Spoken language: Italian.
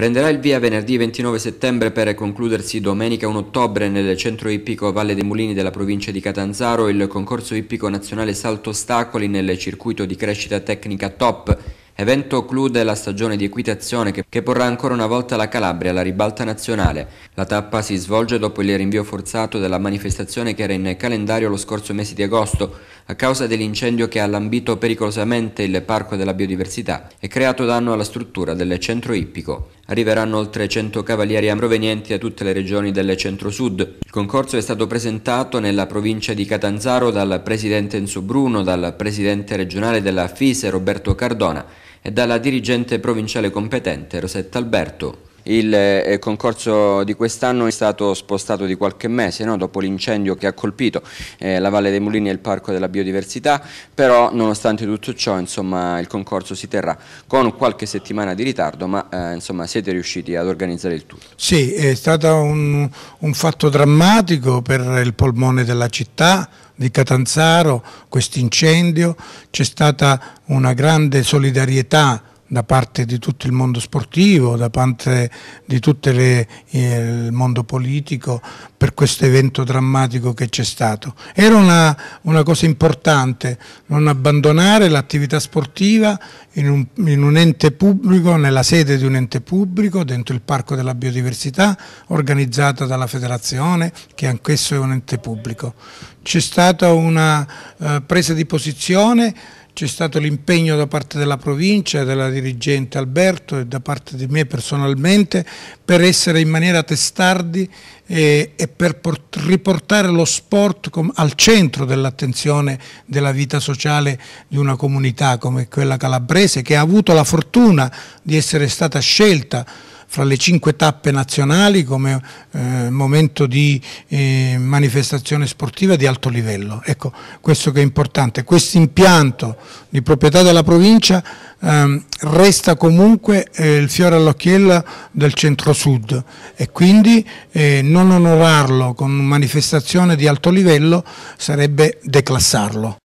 Prenderà il via venerdì 29 settembre per concludersi domenica 1 ottobre nel centro ippico Valle dei Mulini della provincia di Catanzaro il concorso ippico nazionale Salto Ostacoli nel circuito di crescita tecnica top. Evento clude la stagione di equitazione che, che porrà ancora una volta la Calabria alla ribalta nazionale. La tappa si svolge dopo il rinvio forzato della manifestazione che era in calendario lo scorso mese di agosto a causa dell'incendio che ha lambito pericolosamente il Parco della Biodiversità e creato danno alla struttura del centro ippico. Arriveranno oltre 100 cavalieri provenienti da tutte le regioni del centro-sud. Il concorso è stato presentato nella provincia di Catanzaro dal presidente Enzo Bruno, dal presidente regionale della FISE Roberto Cardona e dalla dirigente provinciale competente Rosetta Alberto. Il eh, concorso di quest'anno è stato spostato di qualche mese no? dopo l'incendio che ha colpito eh, la Valle dei Mulini e il Parco della Biodiversità, però nonostante tutto ciò insomma, il concorso si terrà con qualche settimana di ritardo, ma eh, insomma, siete riusciti ad organizzare il tutto. Sì, è stato un, un fatto drammatico per il polmone della città, di Catanzaro, questo incendio, c'è stata una grande solidarietà da parte di tutto il mondo sportivo, da parte di tutto eh, il mondo politico per questo evento drammatico che c'è stato. Era una, una, cosa importante non abbandonare l'attività sportiva in un, in un ente pubblico, nella sede di un ente pubblico, dentro il Parco della Biodiversità, organizzata dalla Federazione, che anch'esso è un ente pubblico. C'è stata una eh, presa di posizione c'è stato l'impegno da parte della provincia, della dirigente Alberto e da parte di me personalmente per essere in maniera testardi e, eh, e per riportare lo sport al centro dell'attenzione della vita sociale di una comunità come quella calabrese che ha avuto la fortuna di essere stata scelta fra le cinque tappe nazionali come eh, momento di eh, manifestazione sportiva di alto livello. Ecco, questo che è importante. Questo impianto di proprietà della provincia ehm, resta comunque eh, il fiore all'occhiello del centro-sud e quindi eh, non onorarlo con manifestazione di alto livello sarebbe declassarlo.